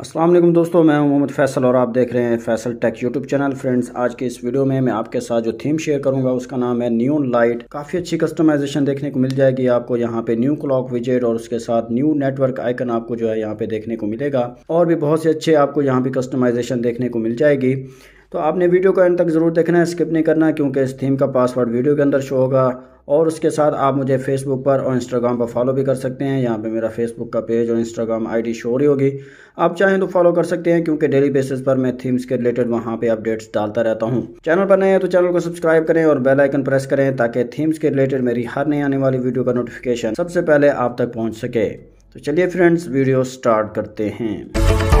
असलम दोस्तों मैं हूं मोहम्मद फैसल और आप देख रहे हैं Faisal tech YouTube channel friends आज के इस वीडियो में मैं आपके साथ जो थीम शेयर करूंगा उसका नाम है न्यून लाइट काफ़ी अच्छी कस्टमाइजेशन देखने को मिल जाएगी आपको यहां पे न्यू क्लॉक विजेट और उसके साथ न्यू नेटवर्क आइकन आपको जो है यहाँ पे देखने को मिलेगा और भी बहुत से अच्छे आपको यहाँ पे कस्टमाइजेशन देखने को मिल जाएगी तो आपने वीडियो को एंड तक ज़रूर देखना है स्किप नहीं करना क्योंकि इस थीम का पासवर्ड वीडियो के अंदर शो होगा और उसके साथ आप मुझे फेसबुक पर और इंस्टाग्राम पर फॉलो भी कर सकते हैं यहाँ पे मेरा फेसबुक का पेज और इंस्टाग्राम आईडी शो रही होगी आप चाहें तो फॉलो कर सकते हैं क्योंकि डेली बेसिस पर मैं थीम्स के रिलेटेड वहाँ पे अपडेट्स डालता रहता हूँ चैनल पर नए हैं तो चैनल को सब्सक्राइब करें और बेल आइकन प्रेस करें ताकि थीम्स के रिलेटेड मेरी हर नई आने वाली वीडियो का नोटिफिकेशन सबसे पहले आप तक पहुँच सके तो चलिए फ्रेंड्स वीडियो स्टार्ट करते हैं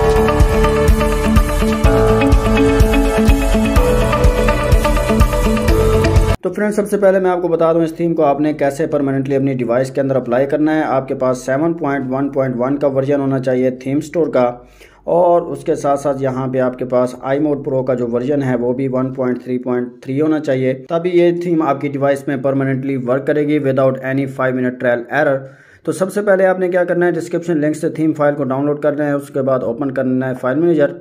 फ्रेंड्स सबसे पहले मैं आपको बता दूं इस थीम को आपने कैसे परमानेंटली अपनी डिवाइस के अंदर अप्लाई करना है आपके पास 7.1.1 का वर्जन होना चाहिए थीम स्टोर का और उसके साथ साथ यहाँ पे आपके पास आई मोड प्रो का जो वर्जन है वो भी 1.3.3 होना चाहिए तभी ये थीम आपकी डिवाइस में परमानेंटली वर्क करेगी without any five minute trial error तो सबसे पहले आपने क्या करना है डिस्क्रिप्शन लिंक से थीम फाइल को डाउनलोड करना है उसके बाद ओपन करना है फाइल मैनेजर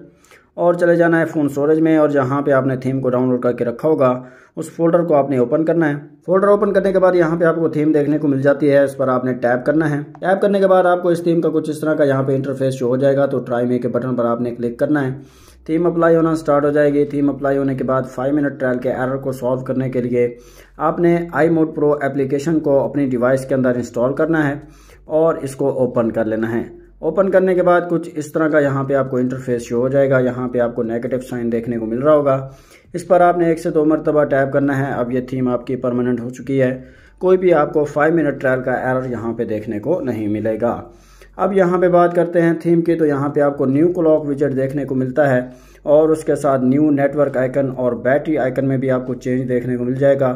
और चले जाना है फ़ोन स्टोरेज में और जहाँ पे आपने थीम को डाउनलोड करके रखा होगा उस फोल्डर को आपने ओपन करना है फोल्डर ओपन करने के बाद यहाँ पे आपको थीम देखने को मिल जाती है इस पर आपने टैप करना है टैप करने के बाद आपको इस थीम का कुछ इस तरह का यहाँ पे इंटरफेस शो हो जाएगा तो ट्राई मे के बटन पर आपने क्लिक करना है थीम अप्लाई होना स्टार्ट हो जाएगी थीम अप्लाई होने के बाद फाइव मिनट ट्रायल के एरर को सॉल्व करने के लिए आपने आई मोड प्रो एप्लीकेशन को अपनी डिवाइस के अंदर इंस्टॉल करना है और इसको ओपन कर लेना है ओपन करने के बाद कुछ इस तरह का यहाँ पे आपको इंटरफेस शो हो जाएगा यहाँ पे आपको नेगेटिव साइन देखने को मिल रहा होगा इस पर आपने एक से दो मरतबा टैप करना है अब ये थीम आपकी परमानेंट हो चुकी है कोई भी आपको फाइव मिनट ट्रायल का एरर यहाँ पे देखने को नहीं मिलेगा अब यहाँ पे बात करते हैं थीम की तो यहाँ पे आपको न्यू क्लॉक विजट देखने को मिलता है और उसके साथ न्यू नेटवर्क आइकन और बैटरी आइकन में भी आपको चेंज देखने को मिल जाएगा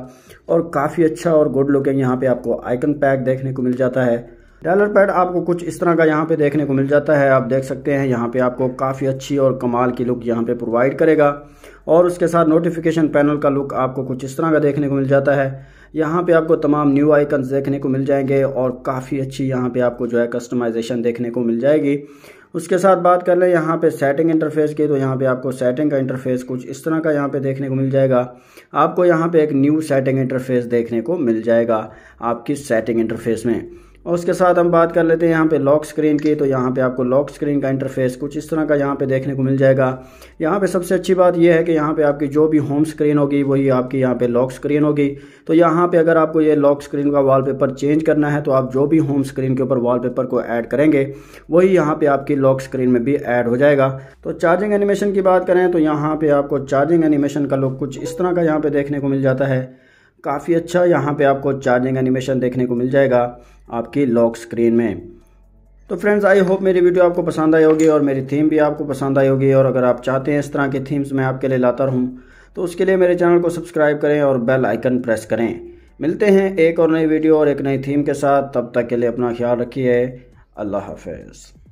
और काफ़ी अच्छा और गुड लुकिंग यहाँ पे आपको आइकन पैक देखने को मिल जाता है डॉलर पैड आपको कुछ इस तरह का यहाँ पे देखने को मिल जाता है आप देख सकते हैं यहाँ पे आपको काफ़ी अच्छी और कमाल की लुक यहाँ पे प्रोवाइड करेगा और उसके साथ नोटिफिकेशन पैनल का लुक आपको कुछ इस तरह का देखने को मिल जाता है यहाँ पे आपको तमाम न्यू आइकन्स देखने को मिल जाएंगे और काफ़ी अच्छी यहाँ पे आपको जो है कस्टमाइजेशन देखने को मिल जाएगी उसके साथ बात कर लें यहाँ पे सेटिंग इंटरफेस की तो यहाँ पे आपको सेटिंग का इंटरफेस कुछ इस तरह का यहाँ पे देखने को मिल जाएगा आपको यहाँ पे एक न्यू सेटिंग इंटरफेस देखने को मिल जाएगा आपकी सेटिंग इंटरफेस में और उसके साथ हम बात कर लेते हैं यहाँ पे लॉक स्क्रीन की तो यहाँ पे आपको लॉक स्क्रीन का इंटरफेस कुछ इस तरह का यहाँ पे देखने को मिल जाएगा यहाँ पे सबसे अच्छी बात यह है कि यहाँ पे आपकी जो भी होम स्क्रीन होगी वही आपकी यहाँ पे लॉक स्क्रीन होगी तो यहाँ पे अगर आपको ये लॉक स्क्रीन का वॉलपेपर चेंज करना है तो आप जो भी होम स्क्रीन के ऊपर वॉलपेपर को ऐड करेंगे वही यहाँ पर आपकी लॉक स्क्रीन में भी ऐड हो जाएगा तो चार्जिंग एनिमेशन की बात करें तो यहाँ पर आपको चार्जिंग एनिमेशन का लुक कुछ इस तरह का यहाँ पे देखने को मिल जाता है काफ़ी अच्छा यहाँ पे आपको चार्जिंग एनिमेशन देखने को मिल जाएगा आपकी लॉक स्क्रीन में तो फ्रेंड्स आई होप मेरी वीडियो आपको पसंद आई होगी और मेरी थीम भी आपको पसंद आई होगी और अगर आप चाहते हैं इस तरह की थीम्स मैं आपके लिए लाता रहूँ तो उसके लिए मेरे चैनल को सब्सक्राइब करें और बेल आइकन प्रेस करें मिलते हैं एक और नई वीडियो और एक नई थीम के साथ तब तक के लिए अपना ख्याल रखिए अल्लाह हाफिज़